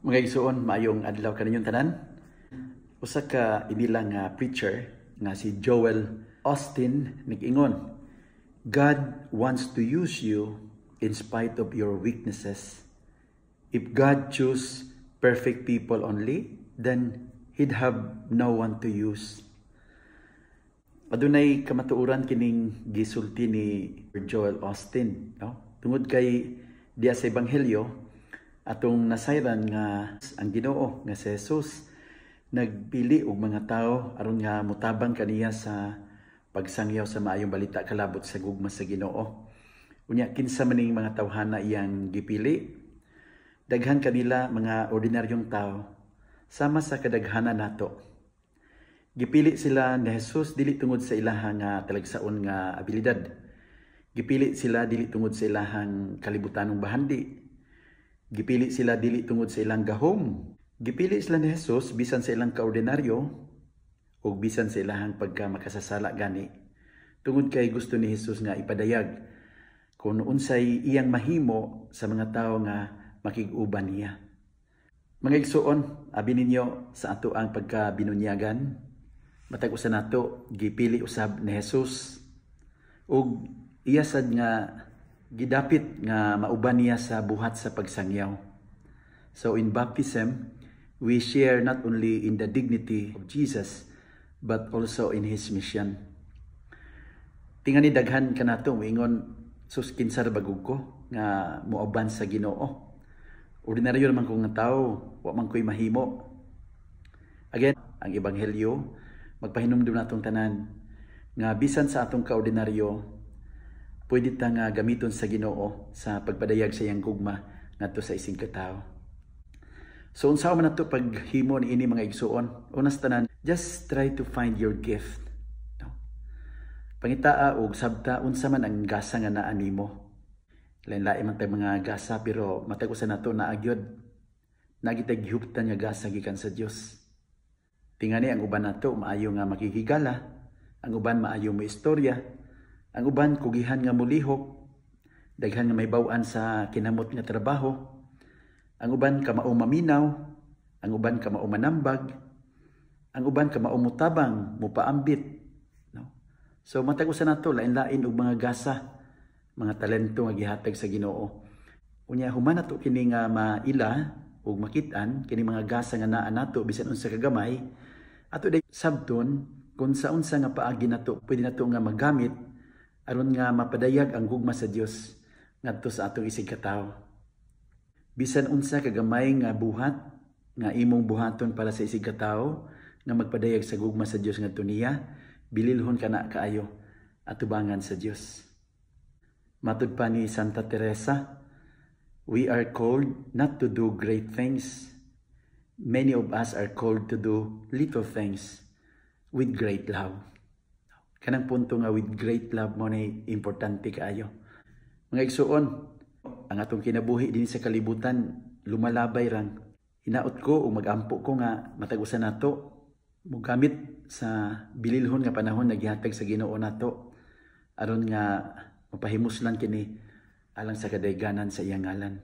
Mga igsoon, maayong adlaw kaninyong tanan. Usa ka inilang uh, preacher nga si Joel Austin nag-ingon, God wants to use you in spite of your weaknesses. If God choose perfect people only, then He'd have no one to use. Adunay kamatuuran kining gisulti ni Joel Austin, no? Tungod kay Dia sa Ebanghelyo, atong nasayran nga ang Ginoo nga si Jesus nagpili og mga tao aron nga mutabang kaniya sa pagsangyaw sa maayong balita kalabot sa gugma sa Ginoo. Unya kinsa man ning mga tawhana iyang gipili? Daghan kanila mga ordinaryong tao sama sa kadaghanan nato. Gipili sila ni Jesus dili tungod sa ilaha nga talagsaon nga abilidad. Gipili sila dili tungod sa ilahang kalibutanong bahandi Gipili sila dili tungod sa ilang gahom. Gipili sila ni Jesus bisan sa ilang kaordinaryo o bisan sa ilang pagka makasasala gani. Tungod kay gusto ni Jesus nga ipadayag kung unsay iyang mahimo sa mga tao nga makiguban niya. Mga igsuon, abi ninyo sa ato ang pagkabinunyagan. Matag usa nato gipili usab ni Jesus ug iya sad nga gidapit nga mauban niya sa buhat sa pagsangyaw. So in baptism, we share not only in the dignity of Jesus, but also in His mission. Tingan ni daghan ka na ito, ingon, sus kinsar bagog ko, nga muaban sa ginoo. Ordinaryo naman kong tao, wa man ko'y mahimo. Again, ang Ebanghelyo, magpahinumdum natong tanan, nga bisan sa atong kaordinaryo, pwede tang uh, gamiton sa Ginoo sa pagpadayag sa iyang gugma ngadto sa ising katao. So unsa man nato paghimo ni ini mga igsuon? Unas tanan, just try to find your gift. No? Pangitaa og sabta unsa man ang gasa nga naa nimo. Lain-lain man tay mga gasa pero matag usa nato na agyod. Nagitag huptan nga gasa gikan sa Dios. Tingani ang uban nato maayo nga makikigala, ang uban maayo mo istorya, ang uban kugihan nga mulihok, daghan nga may bawaan sa kinamot nga trabaho. Ang uban ka maumaminaw, ang uban ka maumanambag, ang uban ka maumutabang, mupaambit. No? So matag usa nato lain-lain og mga gasa, mga talento nga gihatag sa Ginoo. Unya human nato kini nga maila ug makit-an kini mga gasa nga naa nato bisan unsa ka gamay, ato day sabton kung sa unsa nga paagi nato pwede nato nga magamit aron nga mapadayag ang gugma sa Dios ngadto sa atong isig katawo. Bisan unsa kagamay nga buhat nga imong buhaton para sa isig katawo nga magpadayag sa gugma sa Dios ngadto niya, bililhon kana kaayo atubangan sa Dios. Matud pa ni Santa Teresa, we are called not to do great things. Many of us are called to do little things with great love. Kanang punto nga with great love mo ni importante kaayo. Mga igsuon, ang atong kinabuhi din sa kalibutan, lumalabay rang. Hinaot ko o magampo ko nga matag nato, mugamit sa bililhon nga panahon naghihatag sa Ginoo nato aron nga mapahimuslan kini alang sa kadayganan sa iyang ngalan.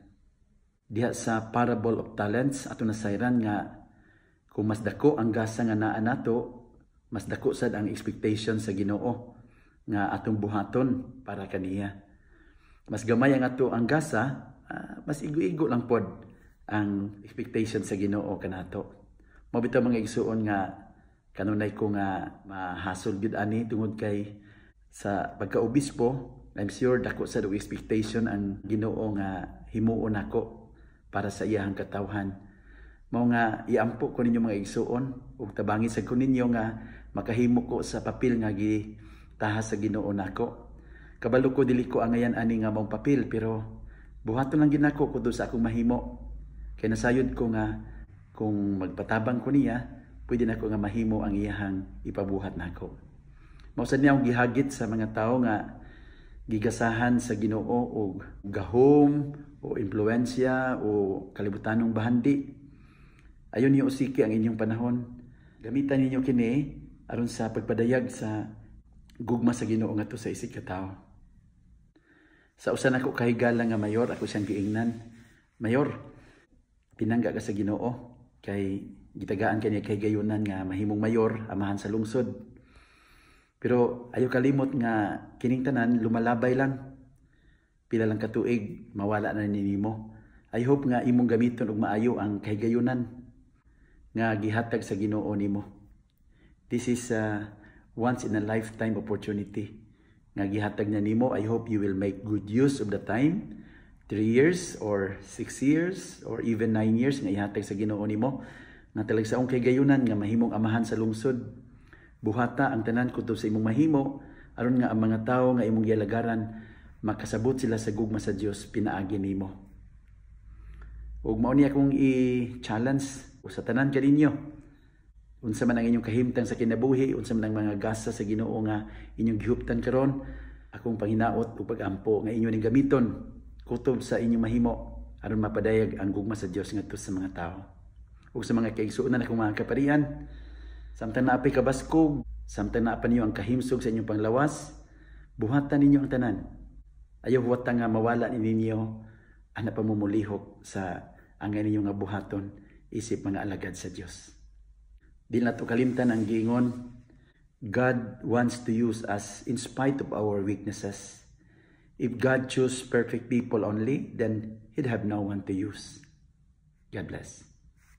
Diha sa parable of talents ato nasayran nga kung mas dako ang gasa nga naa nato mas dako sad ang expectation sa Ginoo nga atong buhaton para kaniya. Mas gamay ang ato ang gasa, uh, mas igo-igo lang pod ang expectation sa Ginoo kanato. Mao bitaw mga igsuon nga kanunay ko nga mahasol gid ani tungod kay sa pagkaobispo, I'm sure dako sa expectation ang Ginoo nga himuon ako para sa iyang katawhan mao nga iampo ko ninyo mga igsuon ug tabangi sa ko ninyo nga makahimo ko sa papel nga gi taha sa Ginoo nako. Kabalo ko dili ko angayan ani nga mong papel pero buhaton lang ginako kudo sa akong mahimo. Kay nasayod ko nga kung magpatabang ko niya, pwede na ko nga mahimo ang iyahang ipabuhat nako. Mao sad niyang gihagit sa mga tawo nga gigasahan sa Ginoo og gahom o impluwensya o kalibutanong bahandi Ayon niyo usiki ang inyong panahon. Gamitan ninyo kini aron sa pagpadayag sa gugma sa Ginoo ngadto sa isig katao. Sa usan ako kahigala nga mayor ako siyang giingnan. Mayor, pinangga ka sa Ginoo kay gitagaan kaniya kay gayunan nga mahimong mayor amahan sa lungsod. Pero ayo kalimot nga kining tanan lumalabay lang. Pila lang katuig mawala na ninimo. I hope nga imong gamiton og maayo ang kahigayunan nga gihatag sa Ginoo nimo. This is a once in a lifetime opportunity nga gihatag na nimo. I hope you will make good use of the time. 3 years or 6 years or even 9 years nga ihatag sa Ginoo nimo nga talagsaong kay gayunan nga mahimong amahan sa lungsod. Buhata ang tanan kutob sa imong mahimo aron nga ang mga tawo nga imong gilagaran makasabot sila sa gugma sa Dios pinaagi nimo. Huwag mao niya i-challenge o sa tanan kaninyo. Unsa man ang inyong kahimtang sa kinabuhi, unsa man ang mga gasa sa Ginoo nga inyong gihuptan karon, akong panghinaot ug pagampo nga inyo ning gamiton kutob sa inyong mahimo aron mapadayag ang gugma sa Dios ngadto sa mga tao ug sa mga kaigsuonan akong mga kaparian. Samtang naapay kabaskog, samtang naapa ninyo ang kahimsog sa inyong panglawas, buhatan ninyo ang tanan. Ayaw huwata nga mawala ninyo ang napamumulihok sa ang nga buhaton isip mga alagad sa Dios. Di na to kalimtan ang gingon God wants to use us in spite of our weaknesses. If God chose perfect people only, then He'd have no one to use. God bless.